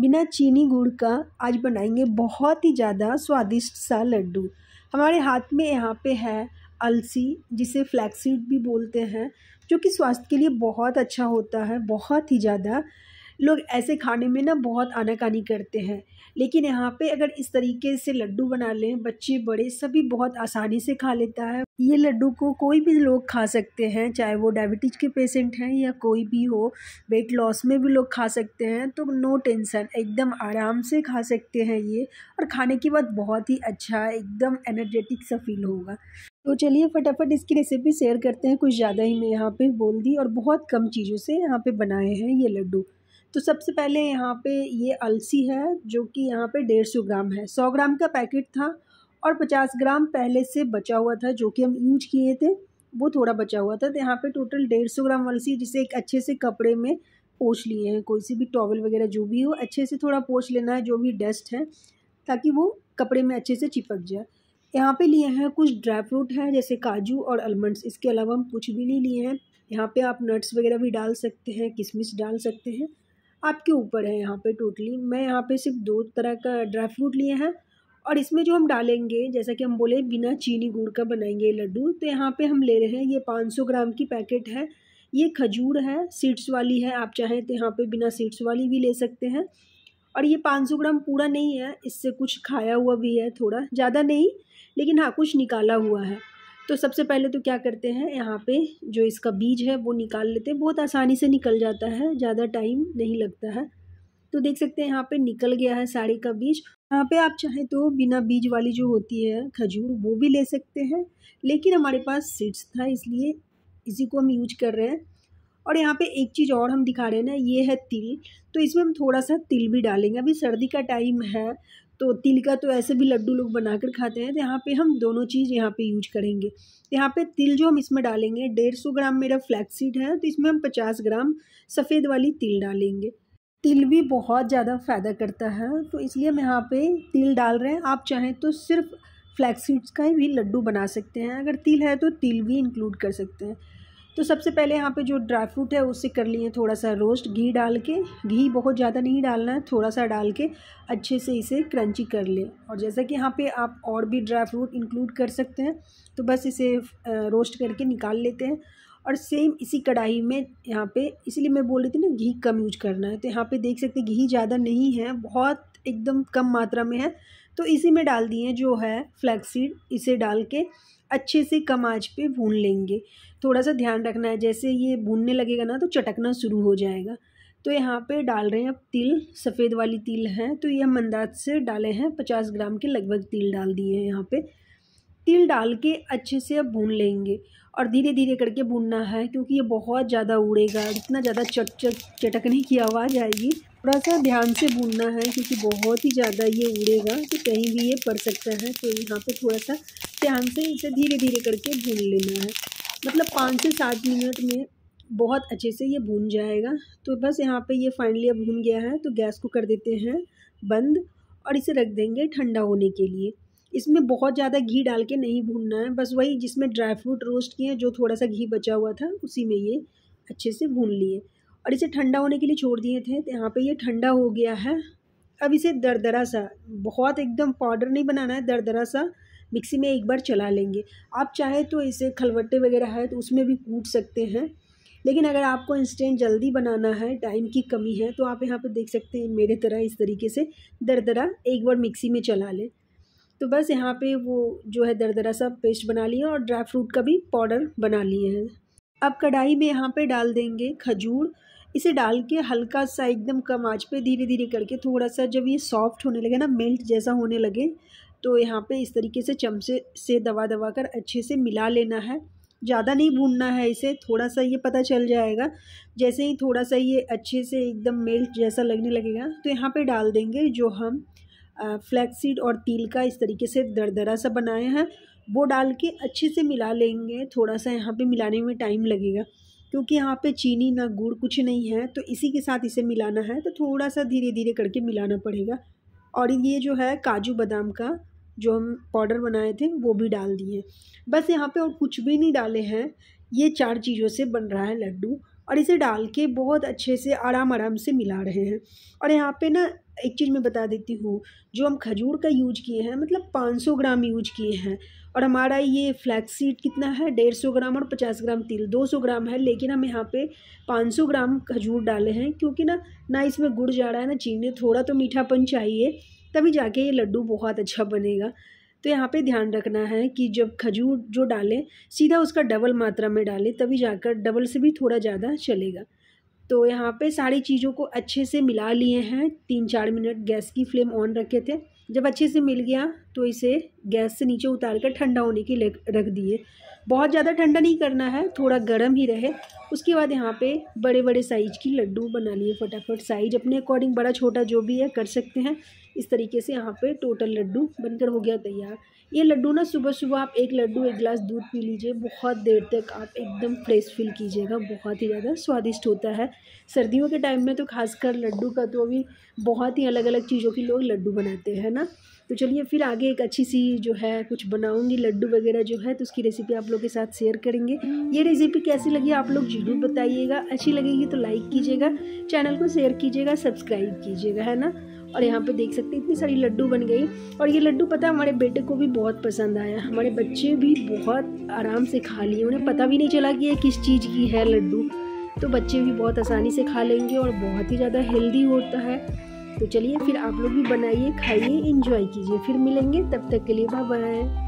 बिना चीनी गुड़ का आज बनाएंगे बहुत ही ज़्यादा स्वादिष्ट सा लड्डू हमारे हाथ में यहाँ पे है अलसी जिसे फ्लैक्सीड भी बोलते हैं जो कि स्वास्थ्य के लिए बहुत अच्छा होता है बहुत ही ज़्यादा लोग ऐसे खाने में ना बहुत आनाकानी करते हैं लेकिन यहाँ पे अगर इस तरीके से लड्डू बना लें बच्चे बड़े सभी बहुत आसानी से खा लेता है ये लड्डू को कोई भी लोग खा सकते हैं चाहे वो डायबिटीज के पेशेंट हैं या कोई भी हो वेट लॉस में भी लोग खा सकते हैं तो नो टेंशन एकदम आराम से खा सकते हैं ये और खाने के बाद बहुत ही अच्छा एकदम एनर्जेटिक सा फील होगा तो चलिए फटाफट इसकी रेसिपी शेयर करते हैं कुछ ज़्यादा ही मैं यहाँ पे बोल दी और बहुत कम चीज़ों से यहाँ पे बनाए हैं ये लड्डू तो सबसे पहले यहाँ पे ये अलसी है जो कि यहाँ पे डेढ़ सौ ग्राम है सौ ग्राम का पैकेट था और पचास ग्राम पहले से बचा हुआ था जो कि हम यूज किए थे वो थोड़ा बचा हुआ था तो यहाँ पे टोटल डेढ़ सौ ग्राम अलसी जिसे एक अच्छे से कपड़े में पोछ लिए हैं कोई सी भी टॉवल वगैरह जो भी हो अच्छे से थोड़ा पोछ लेना है जो भी डस्ट है ताकि वो कपड़े में अच्छे से चिपक जाए यहाँ पे लिए हैं कुछ ड्राई फ्रूट हैं जैसे काजू और आलमंड्स इसके अलावा हम कुछ भी नहीं लिए हैं यहाँ पे आप नट्स वगैरह भी डाल सकते हैं किशमिश डाल सकते हैं आपके ऊपर है यहाँ पे टोटली मैं यहाँ पे सिर्फ दो तरह का ड्राई फ्रूट लिए हैं और इसमें जो हम डालेंगे जैसा कि हम बोले बिना चीनी गुड़ का बनाएंगे लड्डू तो यहाँ पे हम ले रहे हैं ये 500 ग्राम की पैकेट है ये खजूर है सीड्स वाली है आप चाहें तो यहाँ पे बिना सीड्स वाली भी ले सकते हैं और ये 500 ग्राम पूरा नहीं है इससे कुछ खाया हुआ भी है थोड़ा ज़्यादा नहीं लेकिन हाँ कुछ निकाला हुआ है तो सबसे पहले तो क्या करते हैं यहाँ पे जो इसका बीज है वो निकाल लेते हैं बहुत आसानी से निकल जाता है ज़्यादा टाइम नहीं लगता है तो देख सकते हैं यहाँ पे निकल गया है साड़ी का बीज यहाँ पे आप चाहें तो बिना बीज वाली जो होती है खजूर वो भी ले सकते हैं लेकिन हमारे पास सीड्स था इसलिए इसी को हम यूज कर रहे हैं और यहाँ पे एक चीज़ और हम दिखा रहे हैं ना ये है तिल तो इसमें हम थोड़ा सा तिल भी डालेंगे अभी सर्दी का टाइम है तो तिल का तो ऐसे भी लड्डू लोग बना कर खाते हैं तो यहाँ पे हम दोनों चीज़ यहाँ पे यूज करेंगे यहाँ पे तिल जो हम इसमें डालेंगे डेढ़ सौ ग्राम मेरा फ्लैक्सीड है तो इसमें हम पचास ग्राम सफ़ेद वाली तिल डालेंगे तिल भी बहुत ज़्यादा फ़ायदा करता है तो इसलिए हम यहाँ पे तिल डाल रहे हैं आप चाहें तो सिर्फ फ्लैक्सीड्स का ही भी लड्डू बना सकते हैं अगर तिल है तो तिल भी इंक्लूड कर सकते हैं तो सबसे पहले यहाँ पे जो ड्राई फ्रूट है उससे कर लिए थोड़ा सा रोस्ट घी डाल के घी बहुत ज़्यादा नहीं डालना है थोड़ा सा डाल के अच्छे से इसे क्रंची कर लें और जैसा कि यहाँ पे आप और भी ड्राई फ्रूट इंक्लूड कर सकते हैं तो बस इसे रोस्ट करके निकाल लेते हैं और सेम इसी कढ़ाई में यहाँ पे इसीलिए मैं बोल रही थी ना घी कम यूज करना है तो यहाँ पे देख सकते घी ज़्यादा नहीं है बहुत एकदम कम मात्रा में है तो इसी में डाल दिए जो है फ्लैक्सीड इसे डाल के अच्छे से कम आँच पे भून लेंगे थोड़ा सा ध्यान रखना है जैसे ये भूनने लगेगा ना तो चटकना शुरू हो जाएगा तो यहाँ पे डाल रहे हैं अब तिल सफ़ेद वाली तिल है तो ये हम अंदाज से डाले हैं पचास ग्राम के लगभग तिल डाल दिए हैं यहाँ पे तिल डाल के अच्छे से अब भून लेंगे और धीरे धीरे करके भूनना है क्योंकि ये बहुत ज़्यादा उड़ेगा इतना ज़्यादा चट चट चटकने की आवाज़ आएगी थोड़ा सा ध्यान से भूनना है क्योंकि बहुत ही ज़्यादा ये उड़ेगा तो कहीं भी ये पड़ सकता है तो यहाँ पे थोड़ा सा ध्यान से इसे धीरे धीरे करके भून लेना है मतलब पाँच से सात मिनट में बहुत अच्छे से ये भून जाएगा तो बस यहाँ पे ये फाइनली अब भून गया है तो गैस को कर देते हैं बंद और इसे रख देंगे ठंडा होने के लिए इसमें बहुत ज़्यादा घी डाल के नहीं भूनना है बस वही जिसमें ड्राई फ्रूट रोस्ट किए हैं जो थोड़ा सा घी बचा हुआ था उसी में ये अच्छे से भून लिए और इसे ठंडा होने के लिए छोड़ दिए थे तो यहाँ पर ये ठंडा हो गया है अब इसे दरदरा सा बहुत एकदम पाउडर नहीं बनाना है दरदरा सा मिक्सी में एक बार चला लेंगे आप चाहे तो इसे खलवट्टे वगैरह है तो उसमें भी कूट सकते हैं लेकिन अगर आपको इंस्टेंट जल्दी बनाना है टाइम की कमी है तो आप यहाँ पर देख सकते हैं मेरे तरह इस तरीके से दरदरा एक बार मिक्सी में चला लें तो बस यहाँ पे वो जो है दरदरा सा पेस्ट बना लिया और ड्राई फ्रूट का भी पाउडर बना लिए हैं अब कढ़ाई में यहाँ पे डाल देंगे खजूर इसे डाल के हल्का सा एकदम कम आँच पे धीरे धीरे करके थोड़ा सा जब ये सॉफ्ट होने लगे ना मेल्ट जैसा होने लगे तो यहाँ पे इस तरीके से चमचे से दबा दबा कर अच्छे से मिला लेना है ज़्यादा नहीं भूनना है इसे थोड़ा सा ये पता चल जाएगा जैसे ही थोड़ा सा ये अच्छे से एकदम मेल्ट जैसा लगने लगेगा तो यहाँ पे डाल देंगे जो हम फ्लैक्सीड और तिल का इस तरीके से दरदरा सा बनाया है वो डाल के अच्छे से मिला लेंगे थोड़ा सा यहाँ पे मिलाने में टाइम लगेगा क्योंकि यहाँ पे चीनी ना गुड़ कुछ नहीं है तो इसी के साथ इसे मिलाना है तो थोड़ा सा धीरे धीरे करके मिलाना पड़ेगा और ये जो है काजू बादाम का जो हम पाउडर बनाए थे वो भी डाल दिए बस यहाँ पे और कुछ भी नहीं डाले हैं ये चार चीज़ों से बन रहा है लड्डू और इसे डाल के बहुत अच्छे से आराम आराम से मिला रहे हैं और यहाँ पे ना एक चीज़ मैं बता देती हूँ जो हम खजूर का यूज किए हैं मतलब 500 ग्राम यूज किए हैं और हमारा ये फ्लैक्सीड कितना है डेढ़ सौ ग्राम और पचास ग्राम तिल दो सौ ग्राम है लेकिन हम यहाँ पे पाँच सौ ग्राम खजूर डाले हैं क्योंकि ना ना इसमें गुड़ जा रहा है ना चीनी थोड़ा तो मीठापन चाहिए तभी जाके ये लड्डू बहुत अच्छा बनेगा तो यहाँ पे ध्यान रखना है कि जब खजूर जो डालें सीधा उसका डबल मात्रा में डालें तभी जाकर डबल से भी थोड़ा ज़्यादा चलेगा तो यहाँ पे सारी चीज़ों को अच्छे से मिला लिए हैं तीन चार मिनट गैस की फ्लेम ऑन रखे थे जब अच्छे से मिल गया तो इसे गैस से नीचे उतार कर ठंडा होने के लिए रख दिए बहुत ज़्यादा ठंडा नहीं करना है थोड़ा गर्म ही रहे उसके बाद यहाँ पे बड़े बड़े साइज की लड्डू बना लिए फटाफट साइज अपने अकॉर्डिंग बड़ा छोटा जो भी है कर सकते हैं इस तरीके से यहाँ पे टोटल लड्डू बनकर हो गया तैयार ये लड्डू ना सुबह सुबह आप एक लड्डू एक गिलास दूध पी लीजिए बहुत देर तक आप एकदम फ्रेश फील कीजिएगा बहुत ही ज़्यादा स्वादिष्ट होता है सर्दियों के टाइम में तो खासकर लड्डू का तो अभी बहुत ही अलग अलग चीज़ों के लोग लड्डू बनाते हैं ना तो चलिए फिर आगे एक अच्छी सी जो है कुछ बनाऊंगी लड्डू वगैरह जो है तो उसकी रेसिपी आप लोग के साथ शेयर करेंगे ये रेसिपी कैसी लगी आप लोग जरूर बताइएगा अच्छी लगेगी तो लाइक कीजिएगा चैनल को शेयर कीजिएगा सब्सक्राइब कीजिएगा है ना और यहाँ पे देख सकते हैं इतनी सारी लड्डू बन गई और ये लड्डू पता हमारे बेटे को भी बहुत पसंद आया हमारे बच्चे भी बहुत आराम से खा लिए उन्हें पता भी नहीं चला कि ये किस चीज़ की है लड्डू तो बच्चे भी बहुत आसानी से खा लेंगे और बहुत ही ज़्यादा हेल्दी होता है तो चलिए फिर आप लोग भी बनाइए खाइए इंजॉय कीजिए फिर मिलेंगे तब तक के लिए बाय बाय